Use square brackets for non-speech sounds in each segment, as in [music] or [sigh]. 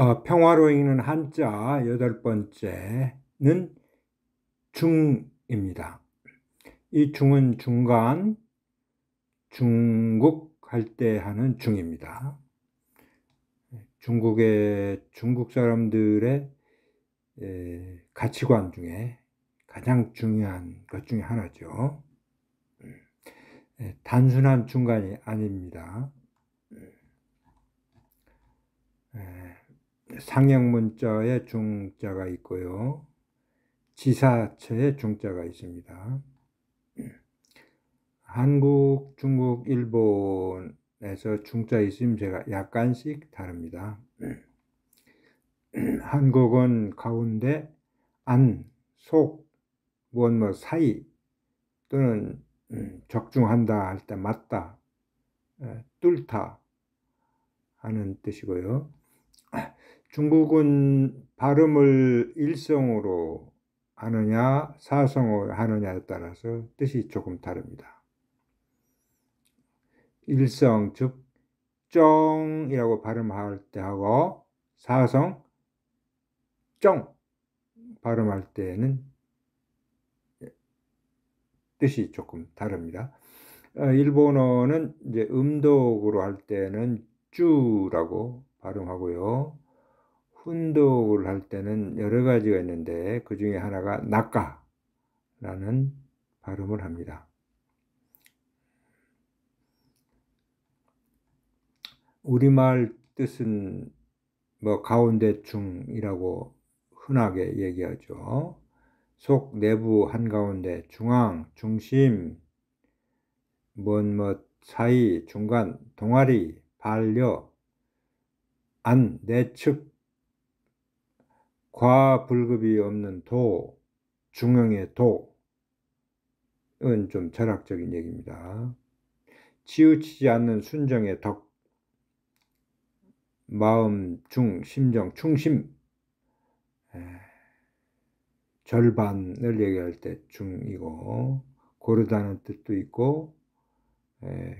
어, 평화로이는 한자 여덟 번째는 중입니다. 이 중은 중간, 중국 할 때 하는 중입니다. 중국의 중국 사람들의 에, 가치관 중에 가장 중요한 것 중에 하나죠. 음. 에, 단순한 중간이 아닙니다. 상형 문자에 중자가 있고요. 지사체에 중자가 있습니다. 한국, 중국, 일본에서 중자 있음 제가 약간씩 다릅니다. [clears throat] 한국은 가운데 안, 속, 무엇뭐 사이 또는 음, 적중한다 할 때 맞다, 뚫다 하는 뜻이고요. 중국은 발음을 일성으로 하느냐 사성으로 하느냐에 따라서 뜻이 조금 다릅니다. 일성 즉 쩡이라고 발음할 때 하고 사성 쩡 발음할 때는 뜻이 조금 다릅니다. 어, 일본어는 이제 음독으로 할 때는 쭈라고 발음하고요. 훈독을 할 때는 여러 가지가 있는데 그 중에 하나가 낙가라는 발음을 합니다. 우리말 뜻은 뭐 가운데중이라고 흔하게 얘기하죠. 속 내부 한가운데 중앙 중심 뭔뭐 사이 중간 동아리 반려 안 내측 과불급이 없는 도, 중형의 도은 좀 철학적인 얘기입니다. 치우치지 않는 순정의 덕, 마음 중, 심정, 중심, 절반을 얘기할 때 중이고, 고르다는 뜻도 있고,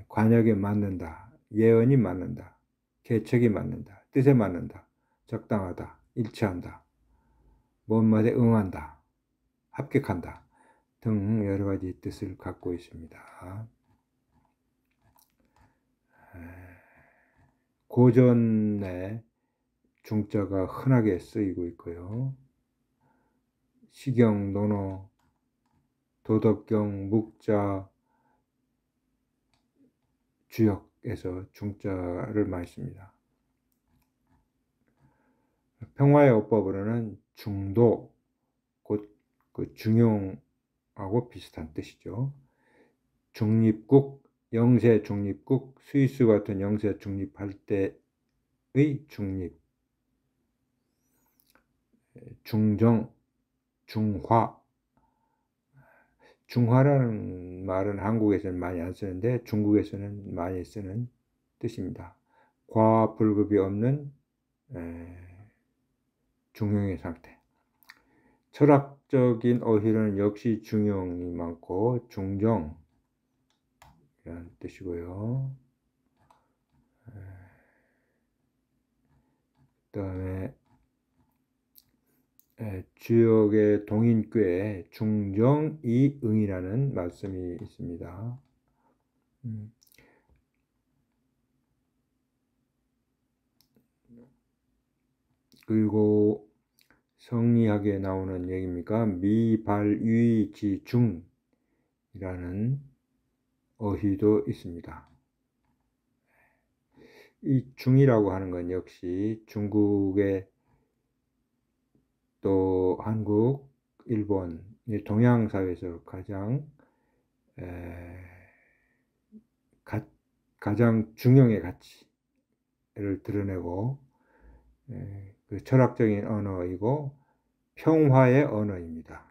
관역에 맞는다, 예언이 맞는다, 개척이 맞는다, 뜻에 맞는다, 적당하다, 일치한다. 뭔말에 응한다, 합격한다 등 여러 가지 뜻을 갖고 있습니다. 고전에 중자가 흔하게 쓰이고 있고요. 시경, 논어, 도덕경, 묵자, 주역에서 중자를 많이 씁니다. 평화의 어법으로는 중도, 곧 그 중용하고 비슷한 뜻이죠. 중립국, 영세 중립국, 스위스 같은 영세 중립할 때의 중립, 중정, 중화, 중화라는 말은 한국에서는 많이 안 쓰는데 중국에서는 많이 쓰는 뜻입니다. 과불급이 없는 에, 중용의 상태. 철학적인 어휘는 역시 중용이 많고 중정 이런 뜻이고요. 그다음에 주역의 동인교 중정이응이라는 말씀이 있습니다. 음. 그리고 성리학에 나오는 얘기입니까? 미발유지중이라는 어휘도 있습니다. 이 중이라고 하는 건 역시 중국의 또 한국, 일본, 동양 사회에서 가장 에, 가, 가장 중형의 가치를 드러내고 에, 그 철학적인 언어이고 평화의 언어입니다.